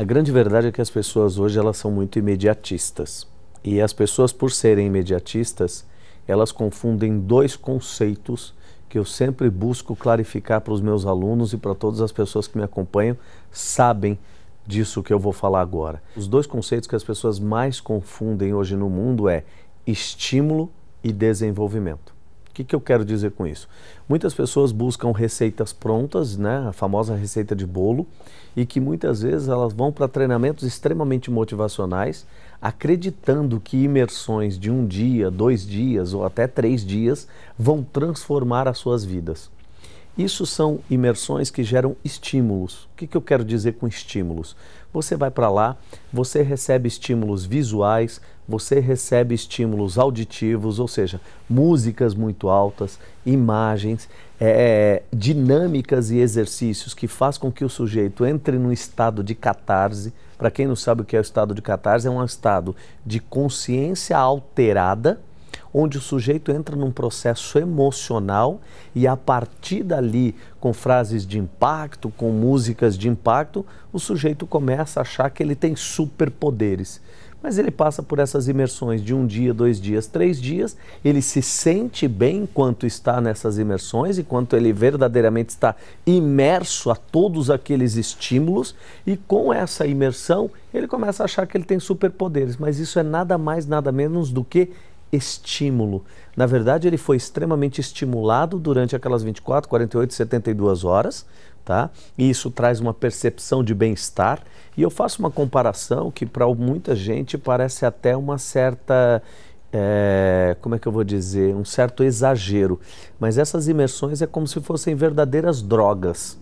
A grande verdade é que as pessoas hoje elas são muito imediatistas. E as pessoas, por serem imediatistas, elas confundem dois conceitos que eu sempre busco clarificar para os meus alunos e para todas as pessoas que me acompanham sabem disso que eu vou falar agora. Os dois conceitos que as pessoas mais confundem hoje no mundo é estímulo e desenvolvimento que, que eu quero dizer com isso? Muitas pessoas buscam receitas prontas, né, a famosa receita de bolo, e que muitas vezes elas vão para treinamentos extremamente motivacionais, acreditando que imersões de um dia, dois dias ou até três dias vão transformar as suas vidas. Isso são imersões que geram estímulos. O que, que eu quero dizer com estímulos? Você vai para lá, você recebe estímulos visuais, você recebe estímulos auditivos, ou seja, músicas muito altas, imagens, é, é dinâmicas e exercícios que faz com que o sujeito entre num estado de catarse. Para quem não sabe o que é o estado de catarse, é um estado de consciência alterada onde o sujeito entra num processo emocional e a partir dali, com frases de impacto, com músicas de impacto, o sujeito começa a achar que ele tem superpoderes. Mas ele passa por essas imersões de um dia, dois dias, três dias, ele se sente bem enquanto está nessas imersões, enquanto ele verdadeiramente está imerso a todos aqueles estímulos, e com essa imersão ele começa a achar que ele tem superpoderes, mas isso é nada mais, nada menos do que estímulo. Na verdade, ele foi extremamente estimulado durante aquelas 24, 48, 72 horas, tá? E isso traz uma percepção de bem-estar. E eu faço uma comparação que para muita gente parece até uma certa é, como é que eu vou dizer, um certo exagero, mas essas imersões é como se fossem verdadeiras drogas,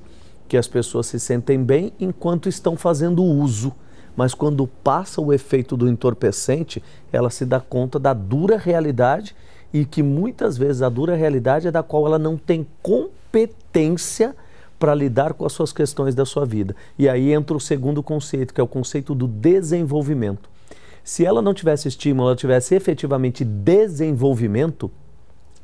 que as pessoas se sentem bem enquanto estão fazendo uso mas quando passa o efeito do entorpecente, ela se dá conta da dura realidade e que muitas vezes a dura realidade é da qual ela não tem competência para lidar com as suas questões da sua vida. E aí entra o segundo conceito, que é o conceito do desenvolvimento. Se ela não tivesse estímulo, ela tivesse efetivamente desenvolvimento,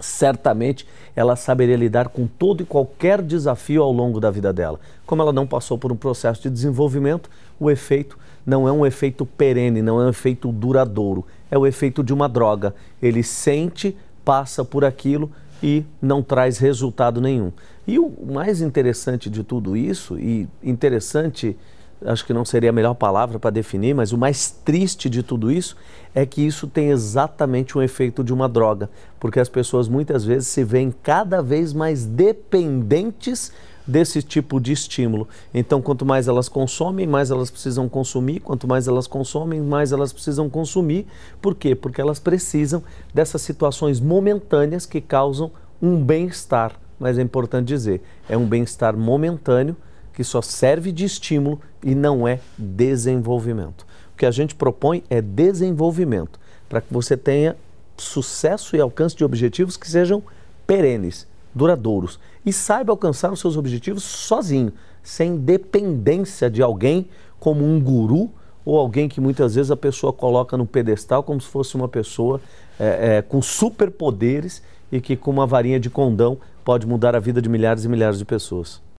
certamente ela saberia lidar com todo e qualquer desafio ao longo da vida dela. Como ela não passou por um processo de desenvolvimento, o efeito não é um efeito perene, não é um efeito duradouro, é o efeito de uma droga. Ele sente, passa por aquilo e não traz resultado nenhum. E o mais interessante de tudo isso, e interessante acho que não seria a melhor palavra para definir, mas o mais triste de tudo isso é que isso tem exatamente um efeito de uma droga, porque as pessoas muitas vezes se veem cada vez mais dependentes desse tipo de estímulo. Então, quanto mais elas consomem, mais elas precisam consumir, quanto mais elas consomem, mais elas precisam consumir. Por quê? Porque elas precisam dessas situações momentâneas que causam um bem-estar. Mas é importante dizer, é um bem-estar momentâneo que só serve de estímulo e não é desenvolvimento. O que a gente propõe é desenvolvimento, para que você tenha sucesso e alcance de objetivos que sejam perenes, duradouros e saiba alcançar os seus objetivos sozinho, sem dependência de alguém como um guru ou alguém que muitas vezes a pessoa coloca no pedestal como se fosse uma pessoa é, é, com superpoderes e que com uma varinha de condão pode mudar a vida de milhares e milhares de pessoas.